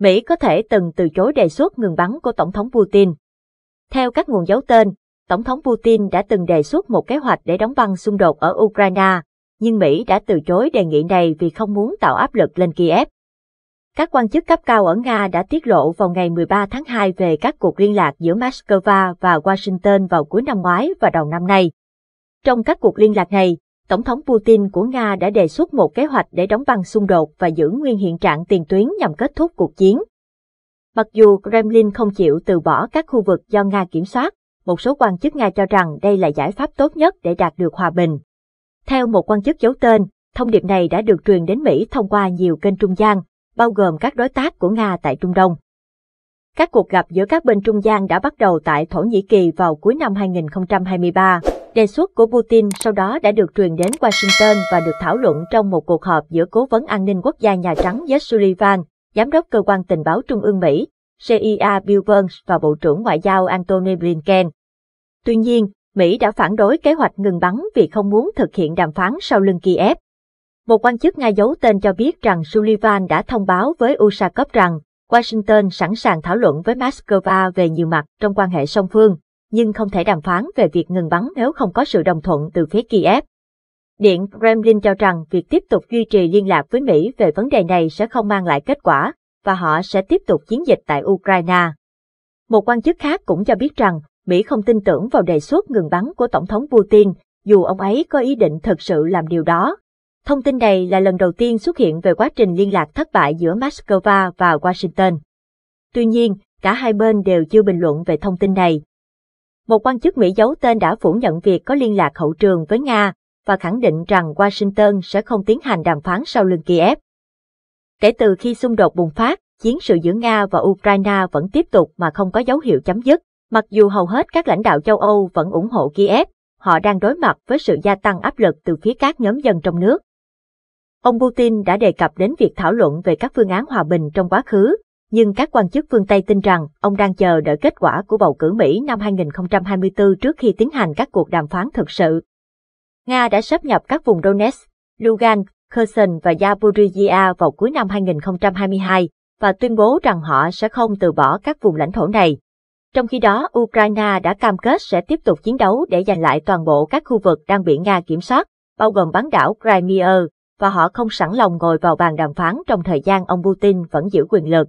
Mỹ có thể từng từ chối đề xuất ngừng bắn của Tổng thống Putin. Theo các nguồn giấu tên, Tổng thống Putin đã từng đề xuất một kế hoạch để đóng băng xung đột ở Ukraine, nhưng Mỹ đã từ chối đề nghị này vì không muốn tạo áp lực lên Kiev. Các quan chức cấp cao ở Nga đã tiết lộ vào ngày 13 tháng 2 về các cuộc liên lạc giữa Moscow và Washington vào cuối năm ngoái và đầu năm nay. Trong các cuộc liên lạc này, Tổng thống Putin của Nga đã đề xuất một kế hoạch để đóng băng xung đột và giữ nguyên hiện trạng tiền tuyến nhằm kết thúc cuộc chiến. Mặc dù Kremlin không chịu từ bỏ các khu vực do Nga kiểm soát, một số quan chức Nga cho rằng đây là giải pháp tốt nhất để đạt được hòa bình. Theo một quan chức giấu tên, thông điệp này đã được truyền đến Mỹ thông qua nhiều kênh trung gian, bao gồm các đối tác của Nga tại Trung Đông. Các cuộc gặp giữa các bên trung gian đã bắt đầu tại Thổ Nhĩ Kỳ vào cuối năm 2023. Đề xuất của Putin sau đó đã được truyền đến Washington và được thảo luận trong một cuộc họp giữa Cố vấn An ninh Quốc gia Nhà Trắng Jake Sullivan, Giám đốc Cơ quan Tình báo Trung ương Mỹ, CIA e Bill Burns và Bộ trưởng Ngoại giao Antony Blinken. Tuy nhiên, Mỹ đã phản đối kế hoạch ngừng bắn vì không muốn thực hiện đàm phán sau lưng Kiev. Một quan chức Nga giấu tên cho biết rằng Sullivan đã thông báo với Usakov rằng Washington sẵn sàng thảo luận với Moscow về nhiều mặt trong quan hệ song phương, nhưng không thể đàm phán về việc ngừng bắn nếu không có sự đồng thuận từ phía Kiev. Điện Kremlin cho rằng việc tiếp tục duy trì liên lạc với Mỹ về vấn đề này sẽ không mang lại kết quả, và họ sẽ tiếp tục chiến dịch tại Ukraine. Một quan chức khác cũng cho biết rằng Mỹ không tin tưởng vào đề xuất ngừng bắn của Tổng thống Putin, dù ông ấy có ý định thực sự làm điều đó. Thông tin này là lần đầu tiên xuất hiện về quá trình liên lạc thất bại giữa Moscow và Washington. Tuy nhiên, cả hai bên đều chưa bình luận về thông tin này, một quan chức Mỹ giấu tên đã phủ nhận việc có liên lạc hậu trường với Nga và khẳng định rằng Washington sẽ không tiến hành đàm phán sau lưng Kiev. Kể từ khi xung đột bùng phát, chiến sự giữa Nga và Ukraine vẫn tiếp tục mà không có dấu hiệu chấm dứt. Mặc dù hầu hết các lãnh đạo châu Âu vẫn ủng hộ Kiev, họ đang đối mặt với sự gia tăng áp lực từ phía các nhóm dân trong nước. Ông Putin đã đề cập đến việc thảo luận về các phương án hòa bình trong quá khứ, nhưng các quan chức phương Tây tin rằng ông đang chờ đợi kết quả của bầu cử Mỹ năm 2024 trước khi tiến hành các cuộc đàm phán thực sự. Nga đã sáp nhập các vùng Donetsk, Lugansk, Kherson và Zaporizhia vào cuối năm 2022 và tuyên bố rằng họ sẽ không từ bỏ các vùng lãnh thổ này. Trong khi đó, Ukraine đã cam kết sẽ tiếp tục chiến đấu để giành lại toàn bộ các khu vực đang bị Nga kiểm soát, bao gồm bán đảo Crimea, và họ không sẵn lòng ngồi vào bàn đàm phán trong thời gian ông Putin vẫn giữ quyền lực.